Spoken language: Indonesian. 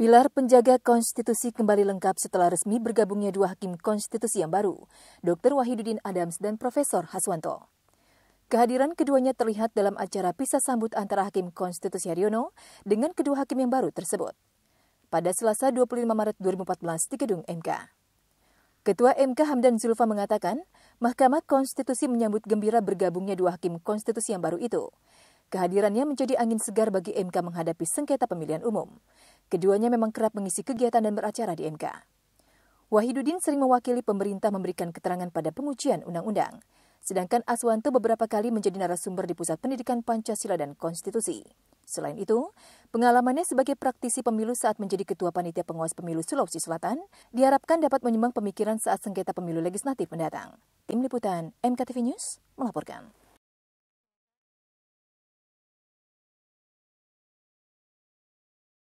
Pilar penjaga konstitusi kembali lengkap setelah resmi bergabungnya dua hakim konstitusi yang baru, Dr. Wahidudin Adams dan Profesor Haswanto. Kehadiran keduanya terlihat dalam acara pisah sambut antara Hakim Konstitusi Haryono dengan kedua hakim yang baru tersebut. Pada Selasa 25 Maret 2014 di Gedung MK. Ketua MK Hamdan Zulfa mengatakan, Mahkamah Konstitusi menyambut gembira bergabungnya dua hakim konstitusi yang baru itu. Kehadirannya menjadi angin segar bagi MK menghadapi sengketa pemilihan umum. Keduanya memang kerap mengisi kegiatan dan beracara di MK. Wahidudin sering mewakili pemerintah memberikan keterangan pada pengujian undang-undang, sedangkan Aswanto beberapa kali menjadi narasumber di Pusat Pendidikan Pancasila dan Konstitusi. Selain itu, pengalamannya sebagai praktisi pemilu saat menjadi ketua panitia pengawas pemilu Sulawesi Selatan diharapkan dapat menyumbang pemikiran saat sengketa pemilu legislatif mendatang. Tim Liputan MKTV News melaporkan.